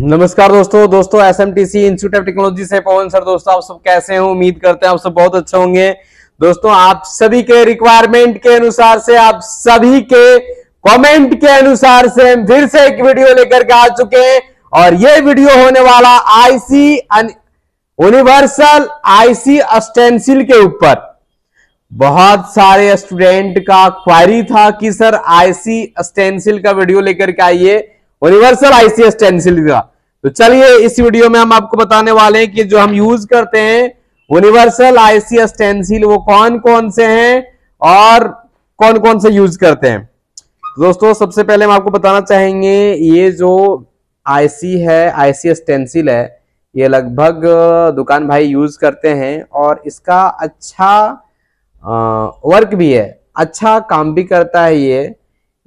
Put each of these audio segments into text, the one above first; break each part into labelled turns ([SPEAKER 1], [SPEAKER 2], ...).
[SPEAKER 1] नमस्कार दोस्तों दोस्तों S M T C institute of technology से पवन सर दोस्तों आप सब कैसे हैं उम्मीद करते हैं आप सब बहुत अच्छे होंगे दोस्तों आप सभी के रिक्वायरमेंट के अनुसार से आप सभी के कमेंट के अनुसार से हम फिर से एक वीडियो लेकर के आ चुके हैं और ये वीडियो होने वाला आईसी यूनिवर्सल आईसी स्टेंसिल के ऊपर बहुत सारे स्टूडेंट का क्वारी था कि सर आईसी स्टेंसिल का वीडियो लेकर के आइए यूनिवर्सल आईसी स्टेंसिल का तो चलिए इस वीडियो में हम आपको बताने वाले हैं कि जो हम यूज करते हैं यूनिवर्सल आईसीएस स्टेंसिल वो कौन कौन से हैं और कौन कौन से यूज करते हैं दोस्तों सबसे पहले हम आपको बताना चाहेंगे ये जो आईसी है आईसीएस स्टेंसिल है ये लगभग दुकान भाई यूज करते हैं और इसका अच्छा वर्क भी है अच्छा काम भी करता है ये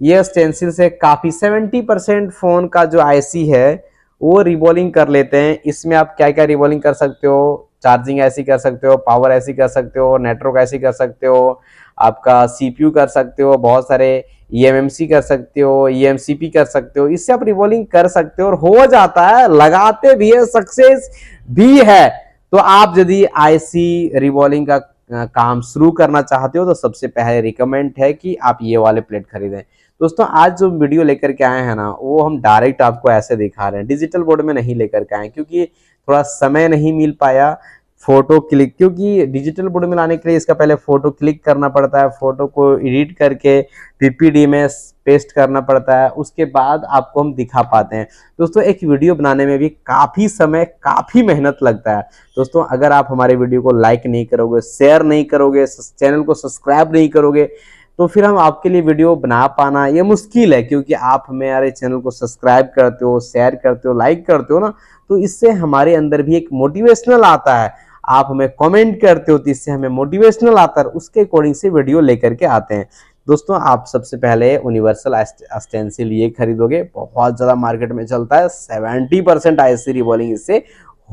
[SPEAKER 1] ये स्टेंसिल से काफ़ी सेवेंटी परसेंट फ़ोन का जो आईसी है वो रिबॉलिंग कर लेते हैं इसमें आप क्या क्या रिबॉलिंग कर सकते हो चार्जिंग ऐसी कर सकते हो पावर ऐसी कर सकते हो नेटवर्क ऐसी कर सकते हो आपका सीपीयू कर सकते हो बहुत सारे ई e कर सकते हो ई e कर सकते हो इससे आप रिवॉल्विंग कर सकते हो और हो जाता है लगाते भी है सक्सेस भी है तो आप यदि आईसी रिवॉल्विंग का काम शुरू करना चाहते हो तो सबसे पहले रिकमेंड है कि आप ये वाले प्लेट खरीदें दोस्तों आज जो वीडियो लेकर के आए हैं ना वो हम डायरेक्ट आपको ऐसे दिखा रहे हैं डिजिटल बोर्ड में नहीं लेकर के आए क्योंकि थोड़ा समय नहीं मिल पाया फोटो क्लिक क्योंकि डिजिटल बोर्ड में लाने के लिए इसका पहले फोटो क्लिक करना पड़ता है फोटो को एडिट करके पीपीडी में पेस्ट करना पड़ता है उसके बाद आपको हम दिखा पाते हैं दोस्तों एक वीडियो बनाने में भी काफ़ी समय काफ़ी मेहनत लगता है दोस्तों अगर आप हमारे वीडियो को लाइक नहीं करोगे शेयर नहीं करोगे चैनल को सब्सक्राइब नहीं करोगे तो फिर हम आपके लिए वीडियो बना पाना ये मुश्किल है क्योंकि आप हमारे चैनल को सब्सक्राइब करते हो शेयर करते हो लाइक करते हो ना तो इससे हमारे अंदर भी एक मोटिवेशनल आता है आप हमें कमेंट करते हो तो इससे हमें मोटिवेशनल आता है उसके अकॉर्डिंग से वीडियो लेकर के आते हैं दोस्तों आप सबसे पहले यूनिवर्सल स्टेंसिल ये खरीदोगे बहुत ज़्यादा मार्केट में चलता है seventy percent I C reballing इससे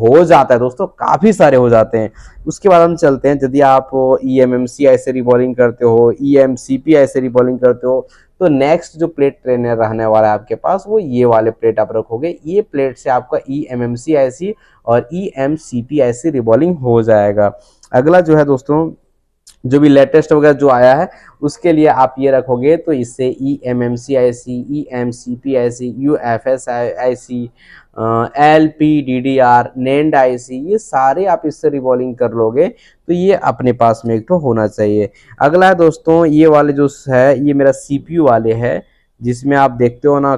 [SPEAKER 1] हो जाता है दोस्तों काफ़ी सारे हो जाते हैं उसके बाद हम चलते हैं यदि आप ई एम एम सी ऐसे रिबॉलिंग करते हो ई एम सी पी ऐसे रिबॉलिंग करते हो तो नेक्स्ट जो प्लेट ट्रेनर रहने वाला है आपके पास वो ये वाले प्लेट आप रखोगे ये प्लेट से आपका ई एम एम सी ऐसी और E M C P IC reballing हो जाएगा अगला जो है दोस्तों जो भी लेटेस्ट वगैरह जो आया है उसके लिए आप ये रखोगे तो इससे E M M C I C E M C P I C U F S I C L P D D R NAND I C ये सारे आप इससे रिवॉल्विंग कर लोगे तो ये अपने पास में एक तो होना चाहिए अगला है दोस्तों ये वाले जो है ये मेरा सी पी यू वाले है जिसमें आप देखते हो ना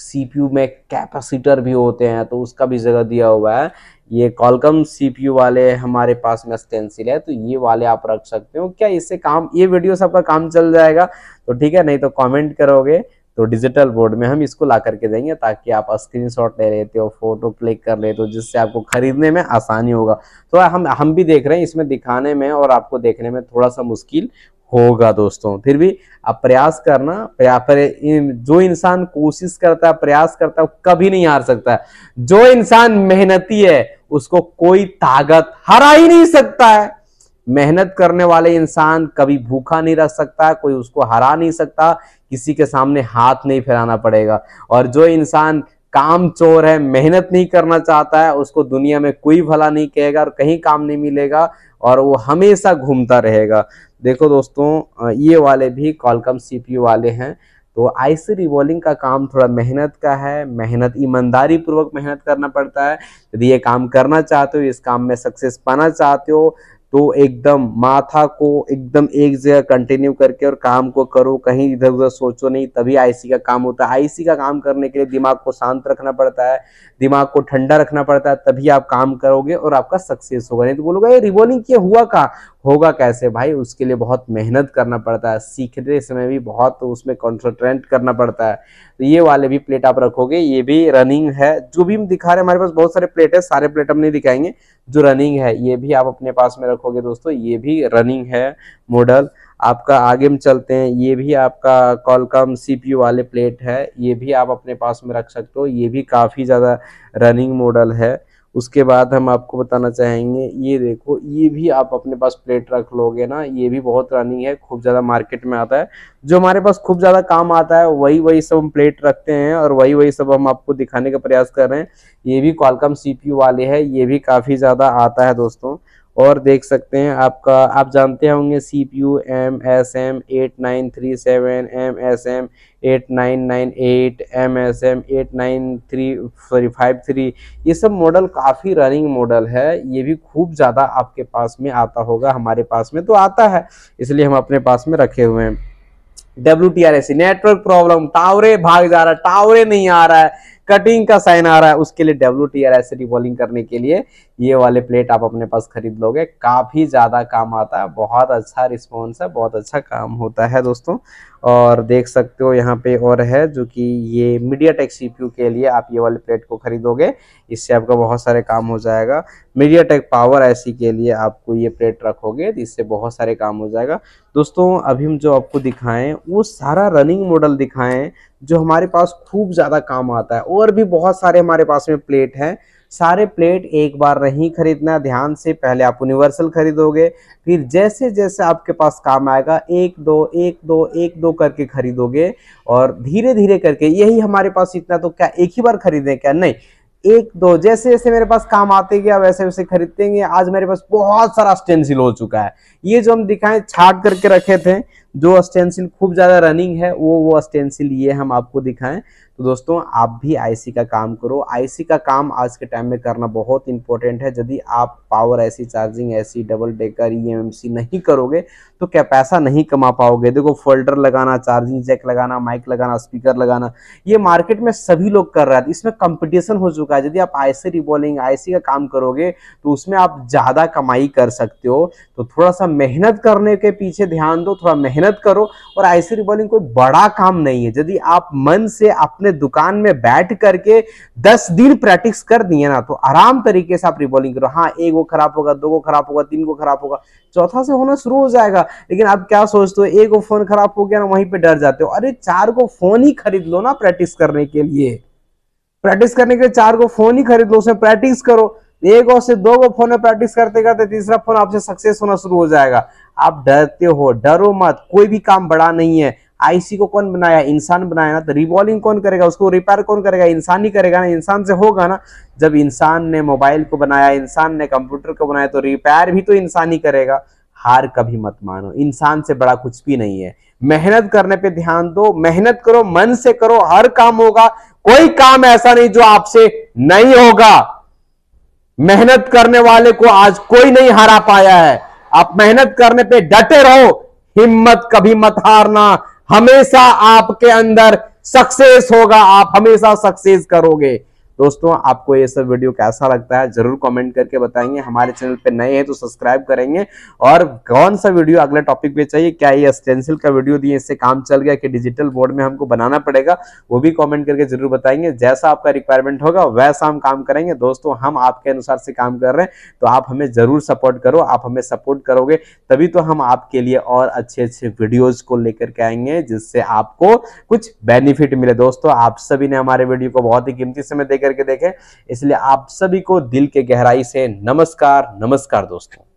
[SPEAKER 1] सीपीयू में कैपेसिटर भी होते हैं तो उसका भी जगह दिया हुआ है ये कॉलकम सीपीयू वाले हमारे पास में स्टेंसिल है तो ये वाले आप रख सकते हो क्या इससे काम ये वीडियो से आपका काम चल जाएगा तो ठीक है नहीं तो कमेंट करोगे तो डिजिटल बोर्ड में हम इसको ला करके देंगे ताकि आप स्क्रीनशॉट ले लेते हो फोटो क्लिक कर लेते हो जिससे आपको खरीदने में आसानी होगा तो हम हम भी देख रहे हैं इसमें दिखाने में और आपको देखने में थोड़ा सा मुश्किल होगा दोस्तों फिर भी आप प्रयास करना प्रया, जो इंसान कोशिश करता है प्रयास करता है कभी नहीं हार सकता जो इंसान मेहनती है उसको कोई ताकत हरा ही नहीं सकता है मेहनत करने वाले इंसान कभी भूखा नहीं रह सकता कोई उसको हरा नहीं सकता किसी के सामने हाथ नहीं फैलाना पड़ेगा और जो इंसान काम चोर है मेहनत नहीं करना चाहता है उसको दुनिया में कोई भला नहीं कहेगा और कहीं काम नहीं मिलेगा और वो हमेशा घूमता रहेगा देखो दोस्तों ये वाले भी कॉलकम सीपीयू वाले हैं तो आईसी रिवॉल्विंग का काम थोड़ा मेहनत का है मेहनत ईमानदारी पूर्वक मेहनत करना पड़ता है यदि ये काम करना चाहते हो इस काम में सक्सेस पाना चाहते हो तो एकदम माथा को एकदम एक जगह कंटिन्यू करके और काम को करो कहीं इधर उधर सोचो नहीं तभी आईसी का काम होता है आईसी का काम करने के लिए दिमाग को शांत रखना पड़ता है दिमाग को ठंडा रखना पड़ता है तभी आप काम करोगे और आपका सक्सेस होगा नहीं तो बोलोगे ये रिवोलिंग किया हुआ कहा होगा कैसे भाई उसके लिए बहुत मेहनत करना पड़ता है सीखते समय भी बहुत उसमें कॉन्सेंट्रेट करना पड़ता है तो ये वाले भी प्लेट आप रखोगे ये भी रनिंग है जो भी हम दिखा रहे हैं हमारे पास बहुत सारे प्लेट है सारे प्लेट हम नहीं दिखाएंगे जो रनिंग है ये भी आप अपने पास में रखोगे दोस्तों ये भी रनिंग है मॉडल आपका आगे में चलते हैं ये भी आपका कॉलकम सीपीयू वाले प्लेट है ये भी आप अपने पास में रख सकते हो ये भी काफ़ी ज़्यादा रनिंग मॉडल है उसके बाद हम आपको बताना चाहेंगे ये देखो ये भी आप अपने पास प्लेट रख लोगे ना ये भी बहुत रनिंग है खूब ज़्यादा मार्केट में आता है जो हमारे पास खूब ज़्यादा काम आता है वही वही सब हम प्लेट रखते हैं और वही वही सब हम आपको दिखाने का प्रयास कर रहे हैं ये भी क्वालकम सी वाले है ये भी काफ़ी ज़्यादा आता है दोस्तों और देख सकते हैं आपका आप जानते होंगे C P U M S M eight nine three seven M S M eight nine nine eight M S M eight nine three sorry five three ये सब मॉडल काफ़ी रनिंग मॉडल है ये भी खूब ज़्यादा आपके पास में आता होगा हमारे पास में तो आता है इसलिए हम अपने पास में रखे हुए हैं W T R S network problem टावरे भाग जा रहा है टावरे नहीं आ रहा है कटिंग का साइन आ रहा है उसके लिए W T R S reballing करने के लिए ये वाले प्लेट आप अपने पास खरीद लोगे काफ़ी ज़्यादा काम आता है बहुत अच्छा रिस्पॉन्स है बहुत अच्छा काम होता है दोस्तों और देख सकते हो यहाँ पे और है जो कि ये मीडिया टेक सी के लिए आप ये वाले प्लेट को खरीदोगे इससे आपका बहुत सारे काम हो जाएगा मीडिया टेक पावर ऐसी के लिए आपको ये प्लेट रखोगे इससे बहुत सारे काम हो जाएगा दोस्तों अभी हम जो आपको दिखाएं वो सारा रनिंग मॉडल दिखाएं जो हमारे पास खूब ज़्यादा काम आता है और भी बहुत सारे हमारे पास में प्लेट है सारे प्लेट एक बार नहीं खरीदना ध्यान से पहले आप यूनिवर्सल खरीदोगे फिर जैसे जैसे आपके पास काम आएगा एक दो एक दो एक दो करके खरीदोगे और धीरे धीरे करके यही हमारे पास इतना तो क्या एक ही बार खरीदें क्या नहीं एक दो जैसे जैसे मेरे पास काम आते गया वैसे वैसे खरीदते आज मेरे पास बहुत सारा स्टेंसिल हो चुका है ये जो हम दिखाएं छाट करके रखे थे जो स्टेंसिल खूब ज़्यादा रनिंग है वो वो स्टेंसिल ये हम आपको दिखाएं तो दोस्तों आप भी आईसी का काम करो आईसी का काम आज के टाइम में करना बहुत इंपॉर्टेंट है यदि आप पावर ऐसी चार्जिंग ऐसी डबल डेकर ईएमसी नहीं करोगे तो क्या पैसा नहीं कमा पाओगे देखो फोल्डर लगाना चार्जिंग जैक लगाना माइक लगाना स्पीकर लगाना ये मार्केट में सभी लोग कर रहे हैं इसमें कंपटीशन हो चुका है यदि आप आईसी रिबॉलिंग आईसी का काम करोगे तो उसमें आप ज़्यादा कमाई कर सकते हो तो थोड़ा सा मेहनत करने के पीछे ध्यान दो थोड़ा मेहनत करो और आईसी रिबॉलिंग कोई बड़ा काम नहीं है यदि आप मन से अपने दुकान में बैठ करके दस दिन प्रैक्टिस कर दिए ना तो आराम तरीके से आप रिबॉलिंग करो हाँ एक को खराब होगा दो को खराब होगा तीन को खराब होगा चौथा से होना शुरू हो जाएगा लेकिन आप क्या सोचते हो एक को फोन खराब हो गया ना वहीं पे डर जाते हो अरे चार को फोन ही खरीद लो ना प्रैक्टिस करने के लिए प्रैक्टिस करने के लिए चार को फोन ही खरीद लो उसमें प्रैक्टिस करो एक और से दो को फोन में प्रैक्टिस करते करते तीसरा फोन आपसे सक्सेस होना शुरू हो जाएगा आप डरते हो डरो मत कोई भी काम बड़ा नहीं है आईसी को कौन बनाया इंसान बनाया ना तो रिवॉल्विंग कौन करेगा उसको रिपेयर कौन करेगा इंसान ही करेगा ना इंसान से होगा ना जब इंसान ने मोबाइल को बनाया इंसान ने कंप्यूटर को बनाया तो रिपेयर भी तो इंसान ही करेगा हार कभी मत मानो इंसान से बड़ा कुछ भी नहीं है मेहनत करने पे ध्यान दो मेहनत करो मन से करो हर काम होगा कोई काम ऐसा नहीं जो आपसे नहीं होगा मेहनत करने वाले को आज कोई नहीं हरा पाया है आप मेहनत करने पे डटे रहो हिम्मत कभी मत हारना हमेशा आपके अंदर सक्सेस होगा आप हमेशा सक्सेस करोगे दोस्तों आपको ये सब वीडियो कैसा लगता है जरूर कॉमेंट करके बताएंगे हमारे चैनल पर नए हैं तो सब्सक्राइब करेंगे और कौन सा वीडियो अगले टॉपिक पे चाहिए क्या ये स्टेंसिल का वीडियो दिए इससे काम चल गया कि डिजिटल बोर्ड में हमको बनाना पड़ेगा वो भी कॉमेंट करके जरूर बताएंगे जैसा आपका रिक्वायरमेंट होगा वैसा हम काम करेंगे दोस्तों हम आपके अनुसार से काम कर रहे हैं तो आप हमें जरूर सपोर्ट करो आप हमें सपोर्ट करोगे तभी तो हम आपके लिए और अच्छे अच्छे वीडियोज को लेकर के आएंगे जिससे आपको कुछ बेनिफिट मिले दोस्तों आप सभी ने हमारे वीडियो को बहुत ही कीमती समय देकर करके देखें इसलिए आप सभी को दिल के गहराई से नमस्कार नमस्कार दोस्तों